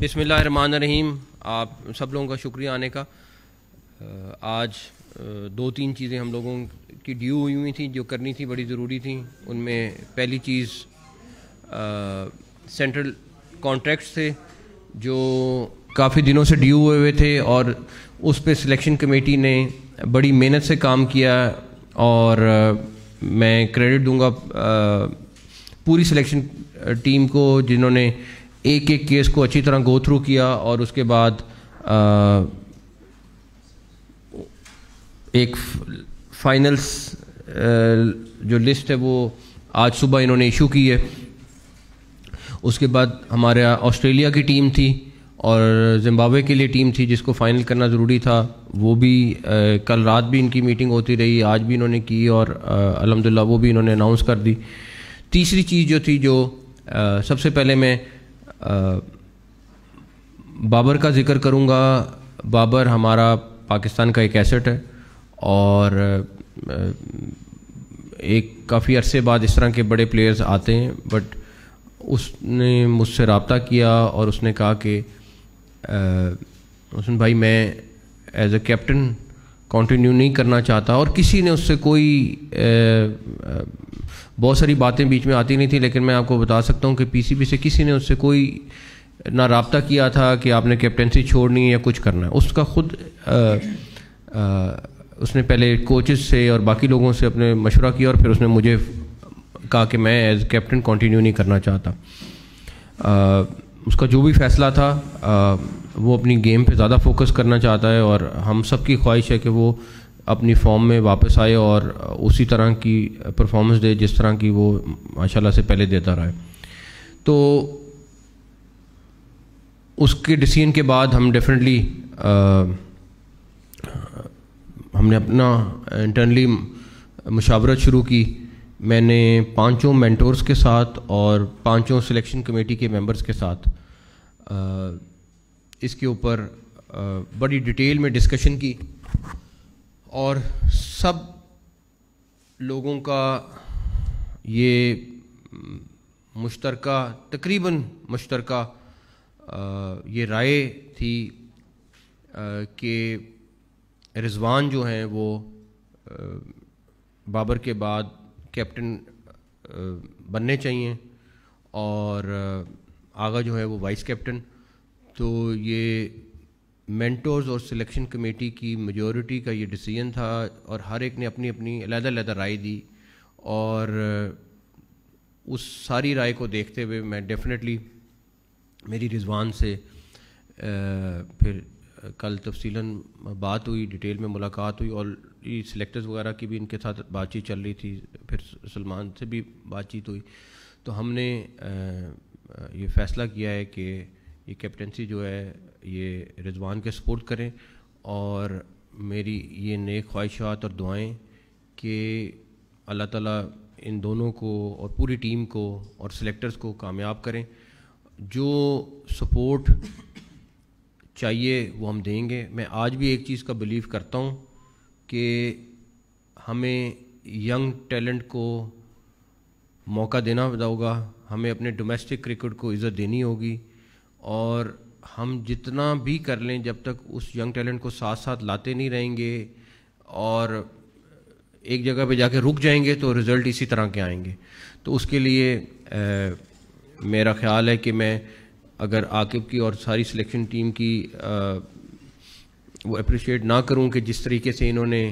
बिसमीम आप सब लोगों का शुक्रिया आने का आज दो तीन चीज़ें हम लोगों की ड्यू हुई हुई थी जो करनी थी बड़ी ज़रूरी थी उनमें पहली चीज़ सेंट्रल कॉन्ट्रैक्ट्स थे जो काफ़ी दिनों से ड्यू हुए हुए थे और उस पर सिलेक्शन कमेटी ने बड़ी मेहनत से काम किया और मैं क्रेडिट दूंगा पूरी सिलेक्शन टीम को जिन्होंने एक एक केस को अच्छी तरह गो थ्रू किया और उसके बाद आ, एक फाइनल्स जो लिस्ट है वो आज सुबह इन्होंने इशू की है उसके बाद हमारे ऑस्ट्रेलिया की टीम थी और जिम्बाब्वे के लिए टीम थी जिसको फाइनल करना ज़रूरी था वो भी आ, कल रात भी इनकी मीटिंग होती रही आज भी इन्होंने की और अलहमदिल्ला वो भी इन्होंने अनाउंस कर दी तीसरी चीज़ जो थी जो आ, सबसे पहले मैं बाबर का जिक्र करूँगा बाबर हमारा पाकिस्तान का एक एसेट है और एक काफ़ी अरसे बाद इस तरह के बड़े प्लेयर्स आते हैं बट उसने मुझसे रबता किया और उसने कहा कि उसने भाई मैं एज अ कैप्टन कंटिन्यू नहीं करना चाहता और किसी ने उससे कोई बहुत सारी बातें बीच में आती नहीं थी लेकिन मैं आपको बता सकता हूँ कि पीसीबी से किसी ने उससे कोई ना रबता किया था कि आपने कैप्टनसी छोड़नी है या कुछ करना है उसका खुद आ, आ, उसने पहले कोचेस से और बाकी लोगों से अपने मशवरा किया और फिर उसने मुझे कहा कि मैं एज कैप्टन कंटिन्यू नहीं करना चाहता आ, उसका जो भी फैसला था वो अपनी गेम पे ज़्यादा फोकस करना चाहता है और हम सब की ख्वाहिश है कि वो अपनी फॉर्म में वापस आए और उसी तरह की परफॉर्मेंस दे जिस तरह की वो माशाल्लाह से पहले देता रहा है तो उसके डिसीजन के बाद हम डेफिनेटली हमने अपना इंटरनली मुशावरत शुरू की मैंने पांचों मेंटोर्स के साथ और पांचों सिलेक्शन कमेटी के मेंबर्स के साथ इसके ऊपर बड़ी डिटेल में डिस्कशन की और सब लोगों का ये मुश्तरक तकरीबन मुश्तरक ये राय थी कि रिजवान जो हैं वो बाबर के बाद कैप्टन बनने चाहिए और आगा जो है वो वाइस कैप्टन तो ये मेंटोर्स और सिलेक्शन कमेटी की मेजॉरिटी का ये डिसीजन था और हर एक ने अपनी अपनी अलहदा राय दी और उस सारी राय को देखते हुए मैं डेफिनेटली मेरी रिजवान से आ, फिर कल तफसीला बात हुई डिटेल में मुलाकात हुई और सिलेक्टर्स वगैरह की भी इनके साथ बातचीत चल रही थी फिर सलमान से भी बातचीत हुई तो हमने आ, ये फैसला किया है कि ये कैप्टनसी जो है ये रिजवान के सपोर्ट करें और मेरी ये नए ख्वाहिशात और दुआएं कि अल्लाह ताला इन दोनों को और पूरी टीम को और सिलेक्टर्स को कामयाब करें जो सपोर्ट चाहिए वो हम देंगे मैं आज भी एक चीज़ का बिलीव करता हूँ कि हमें यंग टैलेंट को मौका देना होगा हमें अपने डोमेस्टिक क्रिकेट को इज़्ज़त देनी होगी और हम जितना भी कर लें जब तक उस यंग टैलेंट को साथ साथ लाते नहीं रहेंगे और एक जगह पे जाके रुक जाएंगे तो रिज़ल्ट इसी तरह के आएंगे तो उसके लिए ए, मेरा ख्याल है कि मैं अगर आकिब की और सारी सिलेक्शन टीम की आ, वो अप्रिशिएट ना करूं कि जिस तरीके से इन्होंने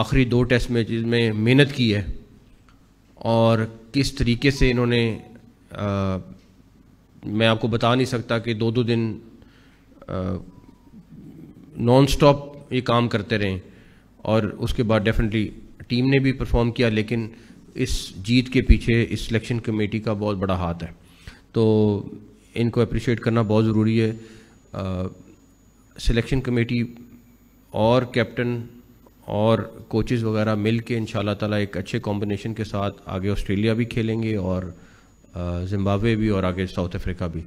आखिरी दो टेस्ट मैचेस में मेहनत की है और किस तरीके से इन्होंने आ, मैं आपको बता नहीं सकता कि दो दो दिन नॉन स्टॉप ये काम करते रहें और उसके बाद डेफिनेटली टीम ने भी परफॉर्म किया लेकिन इस जीत के पीछे इस सिलेक्शन कमेटी का बहुत बड़ा हाथ है तो इनको अप्रिशिएट करना बहुत ज़रूरी है सिलेक्शन कमेटी और कैप्टन और कोचेज़ वगैरह मिल के इन ताला एक अच्छे कॉम्बिनेशन के साथ आगे ऑस्ट्रेलिया भी खेलेंगे और जिम्बाब्वे भी और आगे साउथ अफ्रीका भी